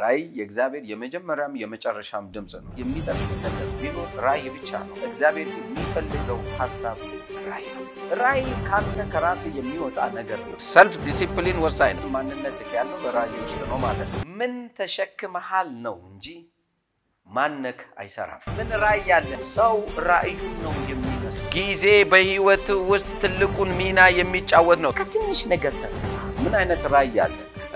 ራእይ የእግዚአብሔር የመጀመሪያም የመጨረሻም ድምፅ ነው። የሚጠቅም ነገር ቢኖር ራእይ ብቻ ነው። እግዚአብሔር የሚፈልገው ሀሳብ ራእይ ነው። ራእይ ካንተ ከራስ የሚወጣ ነገር ነው። ሰልፍ ዲሲፕሊን ወሳኝ ነው። ማንነት ያለው በራእይ ውስጥ ነው ማለት ነው። ምን ተሸክመሃል ነው እንጂ ማነክ አይሰራም። ምን ራእይ ያለ ሰው ራእዩ ነው የሚመስል። ጊዜ በህይወት ውስጥ ትልቁን ሚና የሚጫወት ነው። ከትንሽ ነገር ተነሳ። ምን አይነት ራእይ ያለ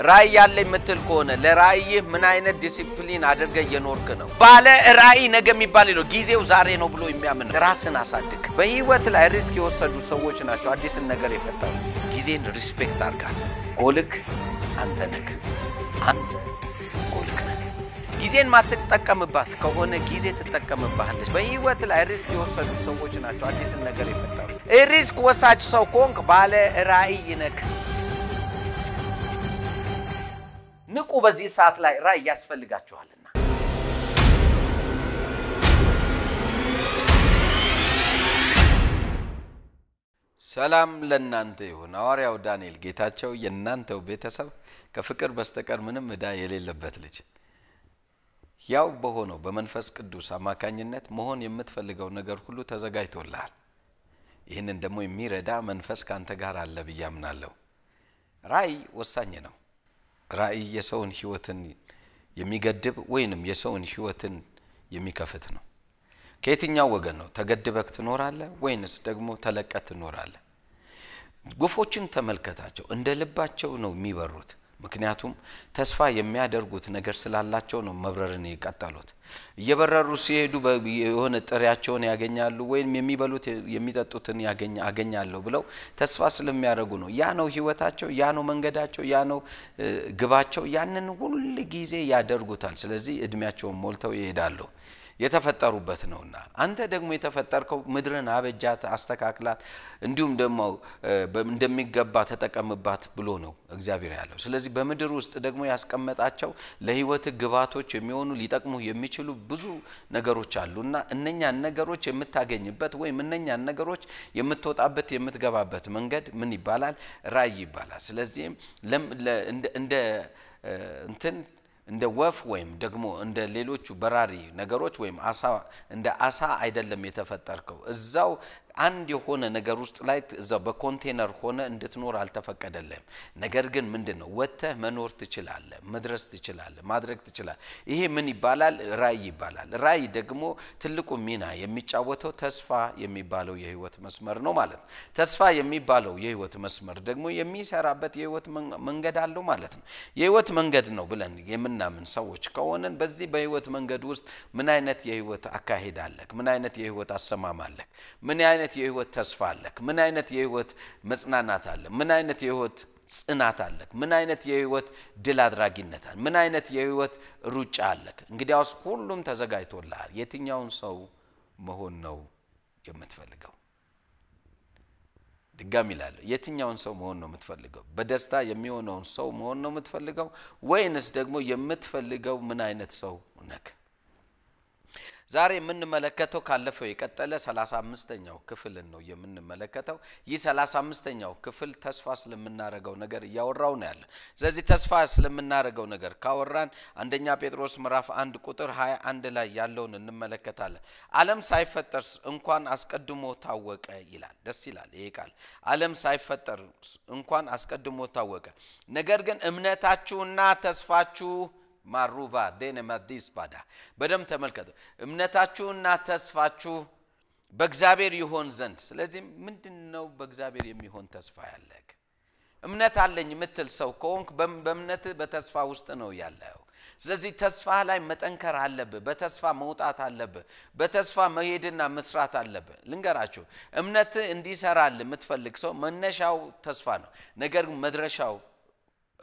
ራእይ ያለ የምትል ከሆነ ለራእይህ ምን አይነት ዲሲፕሊን አድርገ እየኖርክ ነው? ባለ ራእይ ነገ የሚባል ነው፣ ጊዜው ዛሬ ነው ብሎ የሚያምን ራስን አሳድግ። በህይወት ላይ ሪስክ የወሰዱ ሰዎች ናቸው አዲስን ነገር የፈጠሩ። ጊዜን ሪስፔክት አርጋት። ጎልክ አንተ ነክ አንተ ጎልክ ነክ። ጊዜን ማትጠቀምባት ከሆነ ጊዜ ትጠቀምባለች። በህይወት ላይ ሪስክ የወሰዱ ሰዎች ናቸው አዲስን ነገር የፈጠሩ። ሪስክ ወሳጅ ሰው ከሆንክ ባለ ራእይ ነክ። ንቁ። በዚህ ሰዓት ላይ ራይ ያስፈልጋችኋልና ሰላም ለእናንተ ይሁን። ሐዋርያው ዳንኤል ጌታቸው የእናንተው ቤተሰብ ከፍቅር በስተቀር ምንም ዕዳ የሌለበት ልጅ ያው በሆነው በመንፈስ ቅዱስ አማካኝነት መሆን የምትፈልገው ነገር ሁሉ ተዘጋጅቶልሃል። ይህንን ደግሞ የሚረዳ መንፈስ ካንተ ጋር አለ ብዬ አምናለሁ። ራዕይ ወሳኝ ነው። ራእይ የሰውን ህይወትን የሚገድብ ወይንም የሰውን ህይወትን የሚከፍት ነው። ከየትኛው ወገን ነው? ተገድበክ ትኖራለ ወይንስ ደግሞ ተለቀ ትኖራለ ጉፎችን ተመልከታቸው። እንደ ልባቸው ነው የሚበሩት። ምክንያቱም ተስፋ የሚያደርጉት ነገር ስላላቸው ነው መብረርን የቀጠሉት። እየበረሩ ሲሄዱ የሆነ ጥሪያቸውን ያገኛሉ ወይም የሚበሉት የሚጠጡትን አገኛለሁ ብለው ተስፋ ስለሚያደርጉ ነው። ያ ነው ህይወታቸው፣ ያ ነው መንገዳቸው፣ ያ ነው ግባቸው። ያንን ሁል ጊዜ ያደርጉታል። ስለዚህ እድሜያቸውን ሞልተው ይሄዳሉ። የተፈጠሩበት ነውና አንተ ደግሞ የተፈጠርከው ምድርን አበጃት፣ አስተካክላት፣ እንዲሁም ደግሞ እንደሚገባ ተጠቀምባት ብሎ ነው እግዚአብሔር ያለው። ስለዚህ በምድር ውስጥ ደግሞ ያስቀመጣቸው ለህይወት ግባቶች የሚሆኑ ሊጠቅሙ የሚችሉ ብዙ ነገሮች እና እነኛን ነገሮች የምታገኝበት ወይም እነኛን ነገሮች የምትወጣበት የምትገባበት መንገድ ምን ይባላል? ራእይ ይባላል። ስለዚህም እንደ እንትን እንደ ወፍ ወይም ደግሞ እንደ ሌሎቹ በራሪ ነገሮች ወይም እንደ አሳ አይደለም የተፈጠርከው። እዛው አንድ የሆነ ነገር ውስጥ ላይ እዛው በኮንቴነር ሆነ እንድትኖር አልተፈቀደለም ነገር ግን ምንድን ነው ወጥተህ መኖር ትችላለ መድረስ ትችላለ ማድረግ ትችላል። ይሄ ምን ይባላል? ራይ ይባላል። ራይ ደግሞ ትልቁ ሚና የሚጫወተው ተስፋ የሚባለው የህይወት መስመር ነው ማለት ነው። ተስፋ የሚባለው የህይወት መስመር ደግሞ የሚሰራበት የህይወት መንገድ አለው ማለት ነው። የህይወት መንገድ ነው ብለን የምናምን ሰዎች ከሆነን በዚህ በህይወት መንገድ ውስጥ ምን አይነት የህይወት አካሄድ አለህ? ምን አይነት የህይወት አሰማም ምን አይነት የህይወት ተስፋ አለክ? ምን አይነት የህይወት መጽናናት አለ? ምን አይነት የህይወት ጽናት አለክ? ምን አይነት የህይወት ድል አድራጊነት አለ? ምን አይነት የህይወት ሩጫ አለክ? እንግዲያውስ ሁሉም ተዘጋጅቶልሃል። የትኛውን ሰው መሆን ነው የምትፈልገው? ድጋሚ ይላለሁ። የትኛውን ሰው መሆን ነው የምትፈልገው? በደስታ የሚሆነውን ሰው መሆን ነው የምትፈልገው ወይንስ ደግሞ የምትፈልገው ምን አይነት ሰው ነክ? ዛሬ የምንመለከተው ካለፈው የቀጠለ 35ኛው ክፍልን ነው የምንመለከተው። ይህ 35ኛው ክፍል ተስፋ ስለምናደርገው ነገር እያወራው ነው ያለን። ስለዚህ ተስፋ ስለምናደርገው ነገር ካወራን አንደኛ ጴጥሮስ ምዕራፍ 1 ቁጥር 21 ላይ ያለውን እንመለከታለን። ዓለም ሳይፈጠር እንኳን አስቀድሞ ታወቀ ይላል። ደስ ይላል ይሄ ቃል። ዓለም ሳይፈጠር እንኳን አስቀድሞ ታወቀ፣ ነገር ግን እምነታችሁና ተስፋችሁ ማሩቫ ዴነ ማዲስ ባዳ በደም ተመልከቱ። እምነታችሁና ተስፋችሁ በእግዚአብሔር ይሆን ዘንድ። ስለዚህም ምንድን ነው በእግዚአብሔር የሚሆን ተስፋ ያለህ? እምነት አለኝ የምትል ሰው ከሆንክ በእምነት በተስፋ ውስጥ ነው ያለው። ስለዚህ ተስፋ ላይ መጠንከር አለብህ። በተስፋ መውጣት አለብህ። በተስፋ መሄድና መስራት አለብህ። ልንገራችሁ፣ እምነት እንዲሰራል የምትፈልግ ሰው መነሻው ተስፋ ነው። ነገር ግን መድረሻው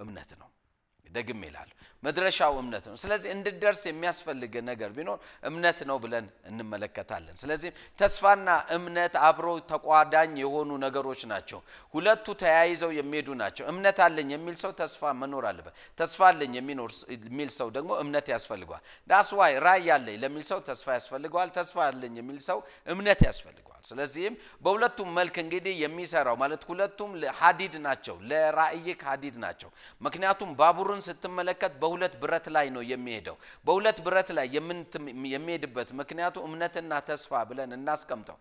እምነት ነው። ደግም ይላል መድረሻው እምነት ነው። ስለዚህ እንድደርስ የሚያስፈልግ ነገር ቢኖር እምነት ነው ብለን እንመለከታለን። ስለዚህም ተስፋና እምነት አብሮ ተቋዳኝ የሆኑ ነገሮች ናቸው። ሁለቱ ተያይዘው የሚሄዱ ናቸው። እምነት አለኝ የሚል ሰው ተስፋ መኖር አለበት። ተስፋ አለኝ የሚል ሰው ደግሞ እምነት ያስፈልገዋል። ዳስዋይ ራይ ያለኝ ለሚል ሰው ተስፋ ያስፈልገዋል። ተስፋ አለኝ የሚል ሰው እምነት ያስፈልገዋል። ስለዚህም በሁለቱም መልክ እንግዲህ የሚሰራው ማለት ሁለቱም ሀዲድ ናቸው፣ ለራእይክ ሀዲድ ናቸው። ምክንያቱም ባቡርን ስትመለከት በሁለት ብረት ላይ ነው የሚሄደው። በሁለት ብረት ላይ የሚሄድበት ምክንያቱ እምነትና ተስፋ ብለን እናስቀምጠው።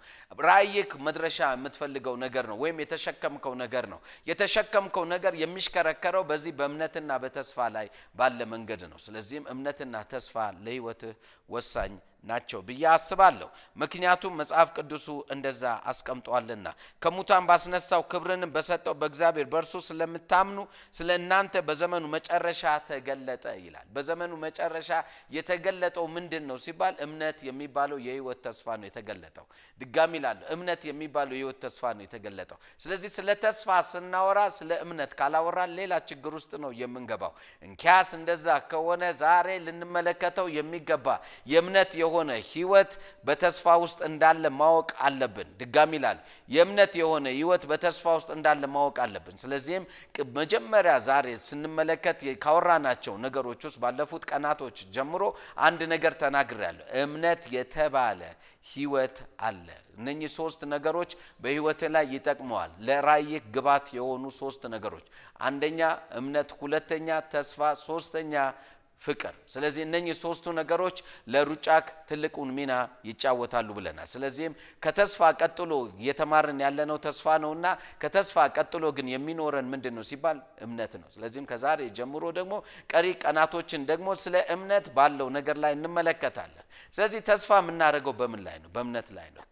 ራእይክ መድረሻ የምትፈልገው ነገር ነው፣ ወይም የተሸከምከው ነገር ነው። የተሸከምከው ነገር የሚሽከረከረው በዚህ በእምነትና በተስፋ ላይ ባለ መንገድ ነው። ስለዚህም እምነትና ተስፋ ለህይወትህ ወሳኝ ናቸው ብዬ አስባለሁ። ምክንያቱም መጽሐፍ ቅዱሱ እንደዛ አስቀምጧልና ከሙታን ባስነሳው ክብርንም በሰጠው በእግዚአብሔር በእርሱ ስለምታምኑ ስለ እናንተ በዘመኑ መጨረሻ ተገለጠ ይላል። በዘመኑ መጨረሻ የተገለጠው ምንድን ነው ሲባል እምነት የሚባለው የህይወት ተስፋ ነው የተገለጠው። ድጋሚ ላለሁ እምነት የሚባለው የህይወት ተስፋ ነው የተገለጠው። ስለዚህ ስለ ተስፋ ስናወራ ስለ እምነት ካላወራ ሌላ ችግር ውስጥ ነው የምንገባው። እንኪያስ እንደዛ ከሆነ ዛሬ ልንመለከተው የሚገባ የእምነት የሆ የሆነ ህይወት በተስፋ ውስጥ እንዳለ ማወቅ አለብን። ድጋሚ ይላል የእምነት የሆነ ህይወት በተስፋ ውስጥ እንዳለ ማወቅ አለብን። ስለዚህም መጀመሪያ ዛሬ ስንመለከት ካወራናቸው ነገሮች ውስጥ ባለፉት ቀናቶች ጀምሮ አንድ ነገር ተናግሬያለሁ። እምነት የተባለ ህይወት አለ። እነኚህ ሶስት ነገሮች በህይወት ላይ ይጠቅመዋል። ለራእይህ ግባት የሆኑ ሶስት ነገሮች፣ አንደኛ እምነት፣ ሁለተኛ ተስፋ፣ ሶስተኛ ፍቅር። ስለዚህ እነኚህ ሶስቱ ነገሮች ለሩጫክ ትልቁን ሚና ይጫወታሉ ብለናል። ስለዚህም ከተስፋ ቀጥሎ እየተማርን ያለነው ተስፋ እና ከተስፋ ቀጥሎ ግን የሚኖረን ምንድን ነው ሲባል እምነት ነው። ስለዚህም ከዛሬ ጀምሮ ደግሞ ቀሪ ቀናቶችን ደግሞ ስለ እምነት ባለው ነገር ላይ እንመለከታለን። ስለዚህ ተስፋ የምናደርገው በምን ላይ ነው? በእምነት ላይ ነው።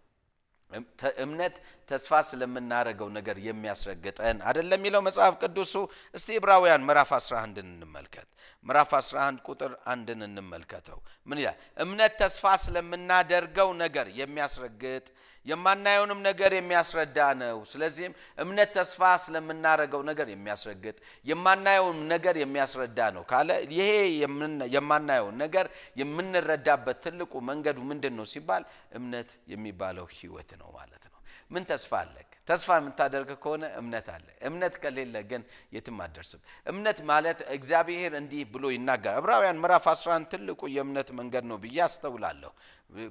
እምነት ተስፋ ስለምናደርገው ነገር የሚያስረግጠን አይደለም የሚለው መጽሐፍ ቅዱሱ። እስቲ ዕብራውያን ምዕራፍ 11 እንመልከት። ምዕራፍ 11 ቁጥር አንድን እንመልከተው። ምን ይላል? እምነት ተስፋ ስለምናደርገው ነገር የሚያስረግጥ የማናየውንም ነገር የሚያስረዳ ነው። ስለዚህም እምነት ተስፋ ስለምናረገው ነገር የሚያስረግጥ የማናየውን ነገር የሚያስረዳ ነው ካለ ይሄ የማናየውን ነገር የምንረዳበት ትልቁ መንገዱ ምንድን ነው ሲባል እምነት የሚባለው ህይወት ነው ማለት ነው። ምን ተስፋ አለክ? ተስፋ የምታደርግ ከሆነ እምነት አለ። እምነት ከሌለ ግን የትም አደርስም። እምነት ማለት እግዚአብሔር እንዲህ ብሎ ይናገራል። ዕብራውያን ምዕራፍ 11 ትልቁ የእምነት መንገድ ነው ብዬ አስተውላለሁ።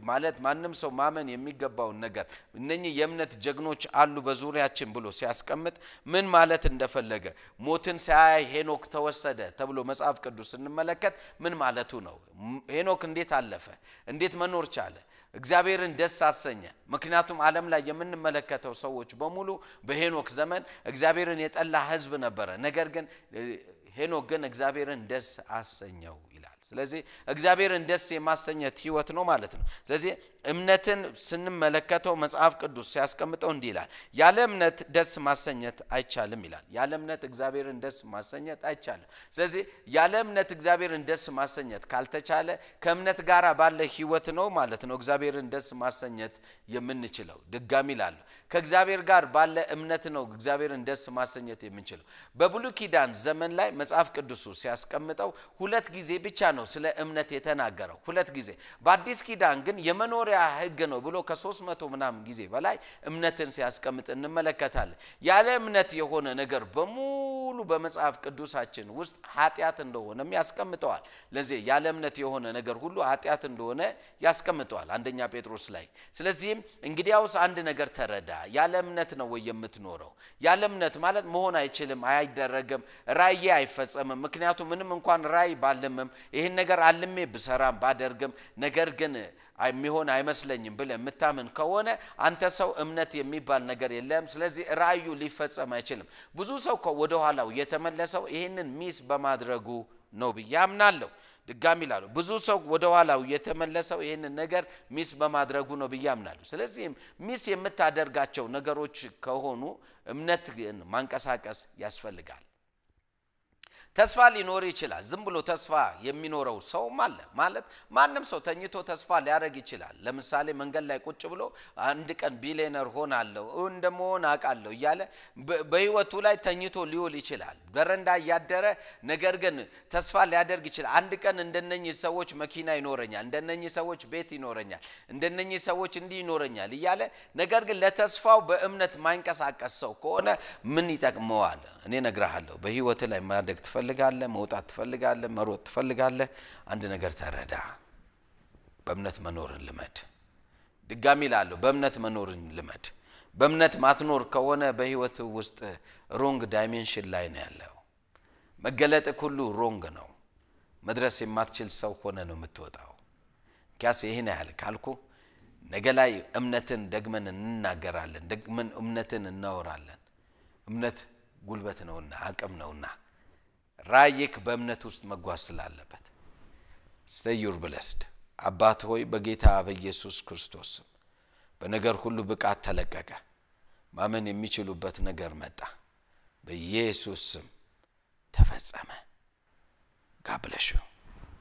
ማለት ማንም ሰው ማመን የሚገባውን ነገር እነኚህ የእምነት ጀግኖች አሉ በዙሪያችን ብሎ ሲያስቀምጥ ምን ማለት እንደፈለገ ሞትን ሳያይ ሄኖክ ተወሰደ ተብሎ መጽሐፍ ቅዱስ ስንመለከት ምን ማለቱ ነው? ሄኖክ እንዴት አለፈ? እንዴት መኖር ቻለ? እግዚአብሔርን ደስ አሰኘ። ምክንያቱም ዓለም ላይ የምንመለከተው ሰዎች በሙሉ በሄኖክ ዘመን እግዚአብሔርን የጠላ ህዝብ ነበረ። ነገር ግን ሄኖክ ግን እግዚአብሔርን ደስ አሰኘው ስለዚህ እግዚአብሔርን ደስ የማሰኘት ህይወት ነው ማለት ነው። ስለዚህ እምነትን ስንመለከተው መጽሐፍ ቅዱስ ሲያስቀምጠው እንዲህ ይላል፣ ያለ እምነት ደስ ማሰኘት አይቻልም ይላል። ያለ እምነት እግዚአብሔርን ደስ ማሰኘት አይቻልም። ስለዚህ ያለ እምነት እግዚአብሔርን ደስ ማሰኘት ካልተቻለ ከእምነት ጋር ባለ ህይወት ነው ማለት ነው እግዚአብሔርን ደስ ማሰኘት የምንችለው። ድጋሚ ይላሉ፣ ከእግዚአብሔር ጋር ባለ እምነት ነው እግዚአብሔርን ደስ ማሰኘት የምንችለው። በብሉይ ኪዳን ዘመን ላይ መጽሐፍ ቅዱሱ ሲያስቀምጠው ሁለት ጊዜ ብቻ ነው ስለ እምነት የተናገረው ሁለት ጊዜ። በአዲስ ኪዳን ግን የመኖሪያ ህግ ነው ብሎ ከሶስት መቶ ምናምን ጊዜ በላይ እምነትን ሲያስቀምጥ እንመለከታለን። ያለ እምነት የሆነ ነገር በሙሉ በመጽሐፍ ቅዱሳችን ውስጥ ኃጢአት እንደሆነም ያስቀምጠዋል። ለዚህ ያለ እምነት የሆነ ነገር ሁሉ ኃጢአት እንደሆነ ያስቀምጠዋል አንደኛ ጴጥሮስ ላይ። ስለዚህም እንግዲያውስ አንድ ነገር ተረዳ፣ ያለ እምነት ነው ወይ የምትኖረው? ያለ እምነት ማለት መሆን አይችልም፣ አይደረግም፣ ራእዬ አይፈጸምም። ምክንያቱም ምንም እንኳን ራእይ ባለምም ይሄ ይህን ነገር አልሜ ብሰራም ባደርግም ነገር ግን የሚሆን አይመስለኝም ብለ የምታምን ከሆነ አንተ ሰው እምነት የሚባል ነገር የለም። ስለዚህ ራእዩ ሊፈጸም አይችልም። ብዙ ሰው ወደኋላው የተመለሰው ይህንን ሚስ በማድረጉ ነው ብዬ አምናለሁ። ድጋሚ ይላሉ ብዙ ሰው ወደ ኋላው የተመለሰው ይህንን ነገር ሚስ በማድረጉ ነው ብዬ አምናለሁ። ስለዚህም ሚስ የምታደርጋቸው ነገሮች ከሆኑ እምነት ማንቀሳቀስ ያስፈልጋል። ተስፋ ሊኖር ይችላል። ዝም ብሎ ተስፋ የሚኖረው ሰውም አለ። ማለት ማንም ሰው ተኝቶ ተስፋ ሊያደርግ ይችላል። ለምሳሌ መንገድ ላይ ቁጭ ብሎ አንድ ቀን ቢሊዮነር ሆናለሁ እንደመሆን አውቃለሁ እያለ በህይወቱ ላይ ተኝቶ ሊውል ይችላል። በረንዳ እያደረ ነገር ግን ተስፋ ሊያደርግ ይችላል። አንድ ቀን እንደነኚህ ሰዎች መኪና ይኖረኛል፣ እንደነኚህ ሰዎች ቤት ይኖረኛል፣ እንደነኚህ ሰዎች እንዲህ ይኖረኛል እያለ ነገር ግን ለተስፋው በእምነት ማይንቀሳቀስ ሰው ከሆነ ምን ይጠቅመዋል? እኔ ነግረሃለሁ፣ በህይወት ላይ ማደግ ትፈልጋለ መውጣት ትፈልጋለ መሮጥ ትፈልጋለህ፣ አንድ ነገር ተረዳ። በእምነት መኖርን ልመድ። ድጋሚ ላለሁ በእምነት መኖርን ልመድ። በእምነት ማትኖር ከሆነ በህይወት ውስጥ ሮንግ ዳይሜንሽን ላይ ነው ያለው። መገለጥክ ሁሉ ሮንግ ነው። መድረስ የማትችል ሰው ሆነ ነው የምትወጣው። ኪያስ ይህን ያህል ካልኩ ነገ ላይ እምነትን ደግመን እንናገራለን፣ ደግመን እምነትን እናወራለን። እምነት ጉልበት ነውና አቅም ነውና ራይክ በእምነት ውስጥ መጓዝ ስላለበት ስተዩር ብለስድ አባት ሆይ በጌታ በኢየሱስ ክርስቶስ በነገር ሁሉ ብቃት ተለቀቀ ማመን የሚችሉበት ነገር መጣ በኢየሱስ ስም ተፈጸመ ጋብለሽው